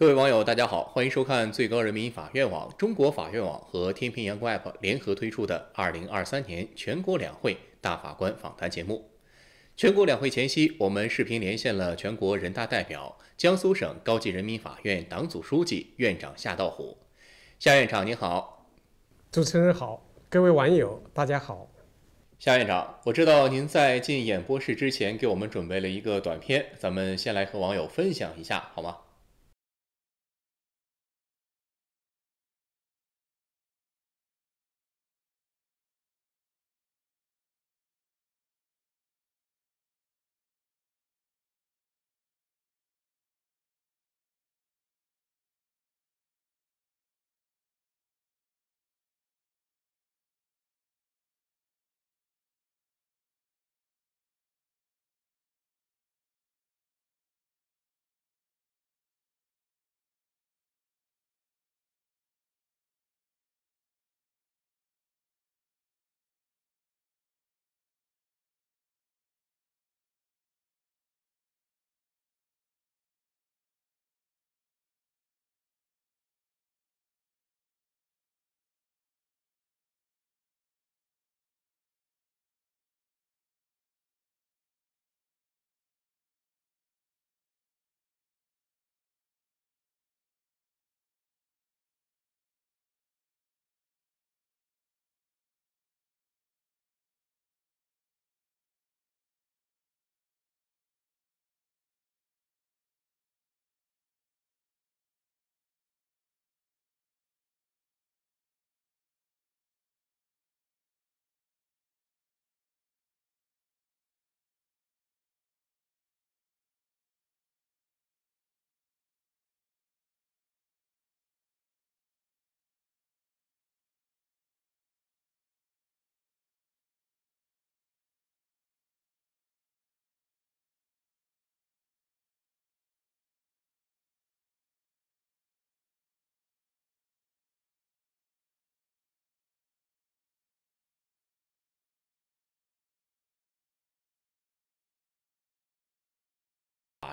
各位网友，大家好，欢迎收看最高人民法院网、中国法院网和天平阳光 APP 联合推出的二零二三年全国两会大法官访谈节目。全国两会前夕，我们视频连线了全国人大代表、江苏省高级人民法院党组书记、院长夏道虎。夏院长，您好！主持人好，各位网友，大家好。夏院长，我知道您在进演播室之前给我们准备了一个短片，咱们先来和网友分享一下，好吗？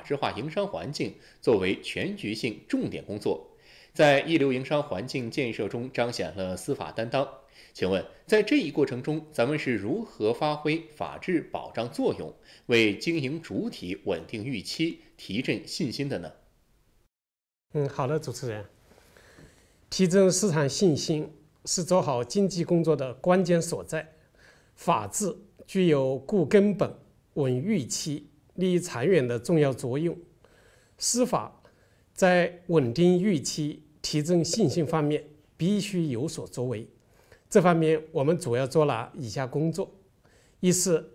优化营商环境作为全局性重点工作，在一流营商环境建设中彰显了司法担当。请问，在这一过程中，咱们是如何发挥法治保障作用，为经营主体稳定预期、提振信心的呢？嗯，好的，主持人。提振市场信心是做好经济工作的关键所在，法治具有固根本、稳预期。利益长远的重要作用，司法在稳定预期、提振信心方面必须有所作为。这方面，我们主要做了以下工作：一是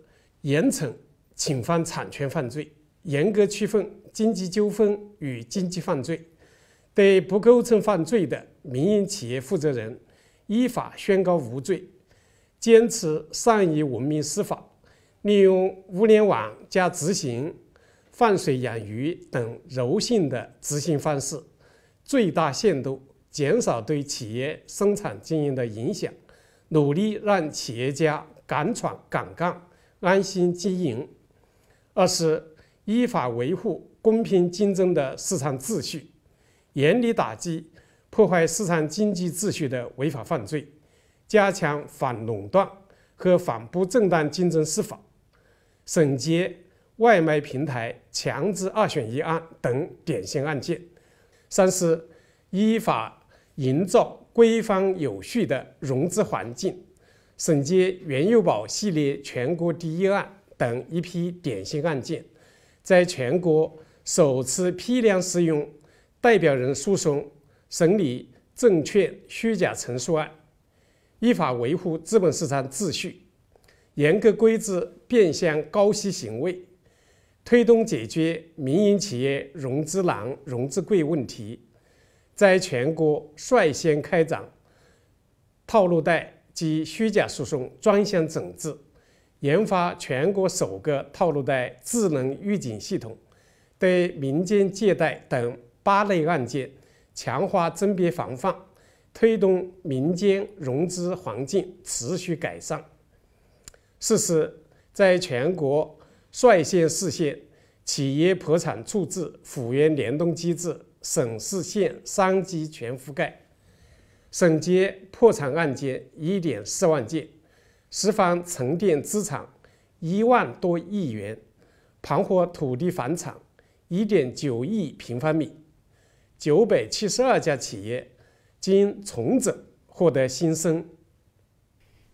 严惩侵犯产权犯罪，严格区分经济纠纷与经济犯罪，对不构成犯罪的民营企业负责人依法宣告无罪，坚持善意文明司法。利用物联网加执行放水养鱼等柔性的执行方式，最大限度减少对企业生产经营的影响，努力让企业家敢闯敢干、安心经营。二是依法维护公平竞争的市场秩序，严厉打击破坏市场经济秩序的违法犯罪，加强反垄断和反不正当竞争司法。审结外卖平台强制二选一案等典型案件；三是依法营造规范有序的融资环境，审结“原油宝”系列全国第一案等一批典型案件，在全国首次批量适用代表人诉讼审理证券虚假陈述案，依法维护资本市场秩序。严格规制变相高息行为，推动解决民营企业融资难、融资贵问题，在全国率先开展套路贷及虚假诉讼专项整治，研发全国首个套路贷智能预警系统，对民间借贷等八类案件强化甄别防范，推动民间融资环境持续改善。四是在全国率先实现企业破产处置府院联动机制，省市县三级全覆盖，省结破产案件一点四万件，释放沉淀资产一万多亿元，盘活土地房产一点九亿平方米，九百七十二家企业经重整获得新生。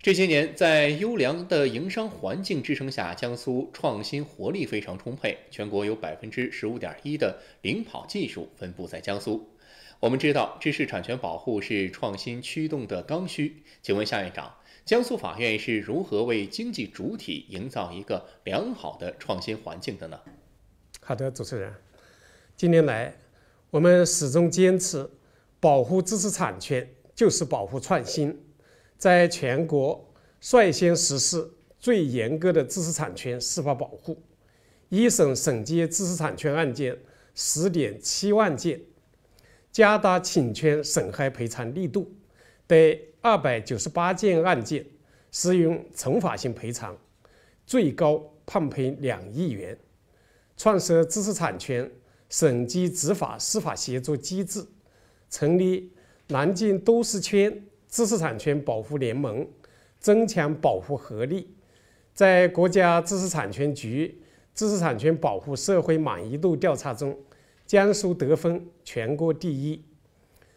这些年，在优良的营商环境支撑下，江苏创新活力非常充沛。全国有百分之十五点一的领跑技术分布在江苏。我们知道，知识产权保护是创新驱动的刚需。请问夏院长，江苏法院是如何为经济主体营造一个良好的创新环境的呢？好的，主持人。近年来，我们始终坚持，保护知识产权就是保护创新。在全国率先实施最严格的知识产权司法保护，一审审结知识产权案件十点七万件，加大侵权损害赔偿力度，对二百九十八件案件适用惩罚性赔偿，最高判赔两亿元，创设知识产权审计执法司法协作机制，成立南京都市圈。知识产权保护联盟增强保护合力，在国家知识产权局知识产权保护社会满意度调查中，江苏得分全国第一。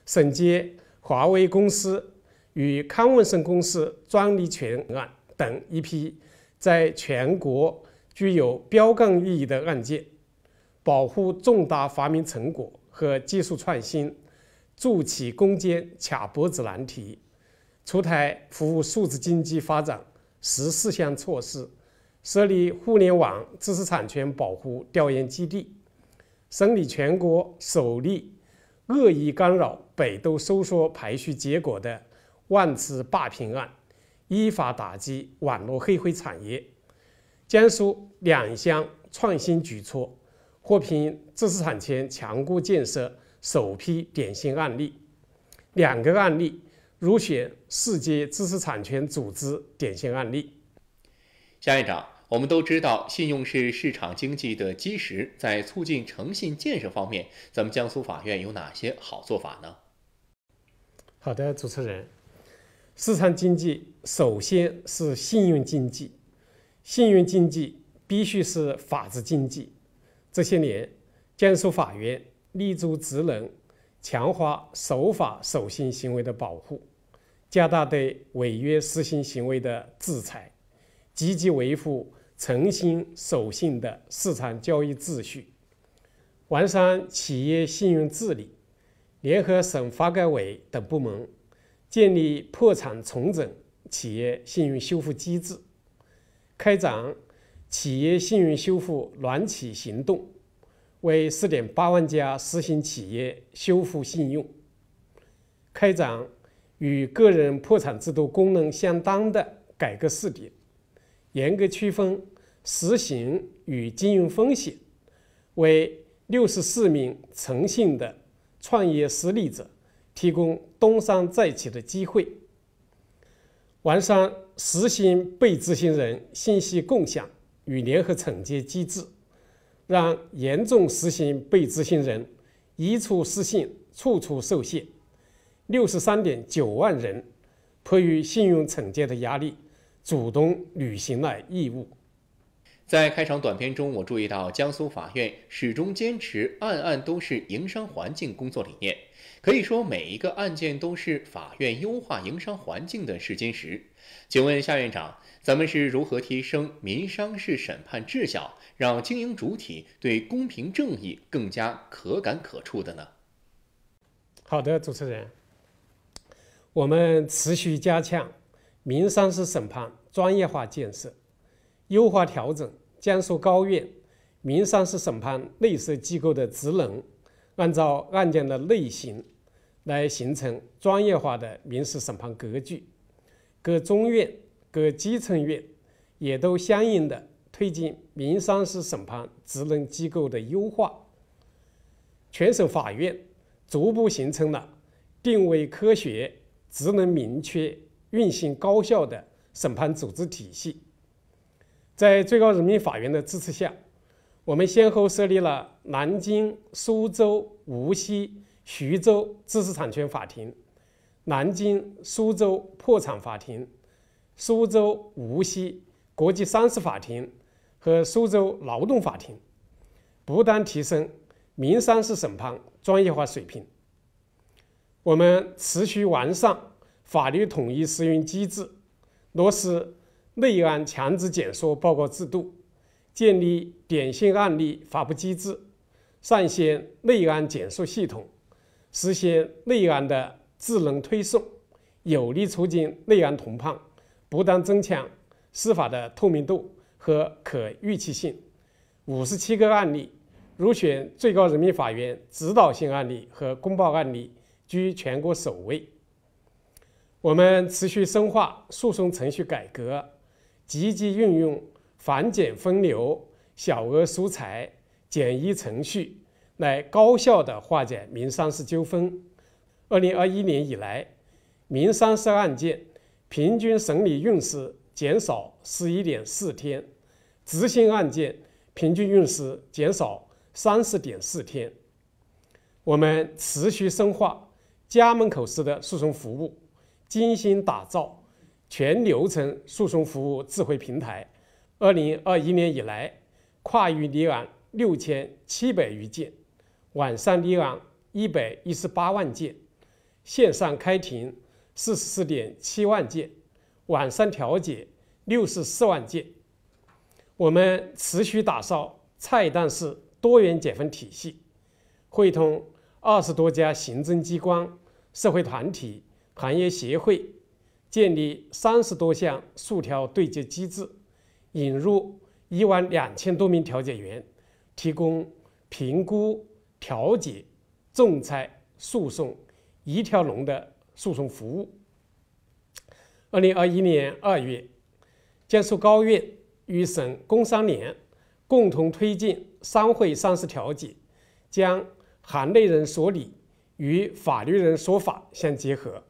省接华为公司与康文生公司专利权案等一批在全国具有标杆意义的案件，保护重大发明成果和技术创新。筑起攻坚卡脖子难题，出台服务数字经济发展十四项措施，设立互联网知识产权保护调研基地，审理全国首例恶意干扰百度搜索排序结果的万次霸屏案，依法打击网络黑灰产业。江苏两项创新举措获评知识产权强国建设。首批典型案例，两个案例入选世界知识产权组织典型案例。夏院长，我们都知道，信用是市场经济的基石，在促进诚信建设方面，咱们江苏法院有哪些好做法呢？好的，主持人，市场经济首先是信用经济，信用经济必须是法治经济。这些年，江苏法院。立足职能，强化守法守信行为的保护，加大对违约失信行为的制裁，积极维护诚信守信的市场交易秩序，完善企业信用治理，联合省发改委等部门，建立破产重整企业信用修复机制，开展企业信用修复暖企行动。为四点八万家失信企业修复信用，开展与个人破产制度功能相当的改革试点，严格区分实行与经营风险，为六十四名诚信的创业失利者提供东山再起的机会，完善实行被执行人信息共享与联合惩戒机制。让严重失信被执行人一处失信，处处受限。六十三点九万人迫于信用惩戒的压力，主动履行了义务。在开场短片中，我注意到江苏法院始终坚持“案案都是营商环境”工作理念，可以说每一个案件都是法院优化营商环境的试金石。请问夏院长，咱们是如何提升民商事审判质效？让经营主体对公平正义更加可感可触的呢？好的，主持人。我们持续加强民商事审判专业化建设，优化调整江苏高院民商事审判内设机构的职能，按照案件的类型来形成专业化的民事审判格局。各中院、各基层院也都相应的。推进民商事审判职能机构的优化，全省法院逐步形成了定位科学、职能明确、运行高效的审判组织体系。在最高人民法院的支持下，我们先后设立了南京、苏州、无锡、徐州知识产权法庭，南京、苏州破产法庭，苏州、无锡国际商事法庭。和苏州劳动法庭，不断提升民商事审判专业化水平。我们持续完善法律统一适用机制，落实内案强制检索报告制度，建立典型案例发布机制，上线内案检索系统，实现内案的智能推送，有力促进内案同判，不断增强司法的透明度。和可预期性，五十七个案例入选最高人民法院指导性案例和公报案例，居全国首位。我们持续深化诉讼程序改革，积极运用繁简分流、小额速裁、简易程序，来高效的化解民商事纠纷。二零二一年以来，民商事案件平均审理用时减少十一点四天。执行案件平均用时减少三十点四天。我们持续深化家门口式的诉讼服务，精心打造全流程诉讼服务智慧平台。二零二一年以来，跨域立案六千七百余件，网上立案一百一十八万件，线上开庭四十四点七万件，网上调解六十四万件。我们持续打造菜单式多元解分体系，会同二十多家行政机关、社会团体、行业协会，建立三十多项诉调对接机制，引入一万两千多名调解员，提供评估、调解、仲裁、诉讼一条龙的诉讼服务。二零二一年二月，江苏高院。与省工商联共同推进商会商事调解，将行内人说理与法律人说法相结合，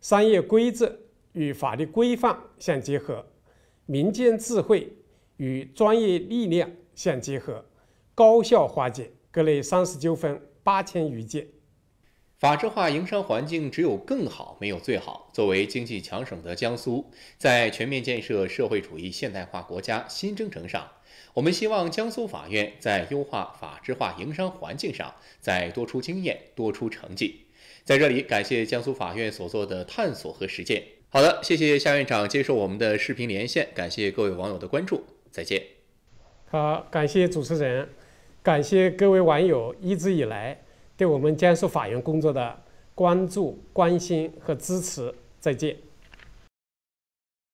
商业规则与法律规范相结合，民间智慧与专业力量相结合，高效化解各类商事纠纷八千余件。法治化营商环境只有更好，没有最好。作为经济强省的江苏，在全面建设社会主义现代化国家新征程上，我们希望江苏法院在优化法治化营商环境上，再多出经验、多出成绩。在这里，感谢江苏法院所做的探索和实践。好的，谢谢夏院长接受我们的视频连线，感谢各位网友的关注，再见。好，感谢主持人，感谢各位网友一直以来。对我们江苏法院工作的关注、关心和支持。再见。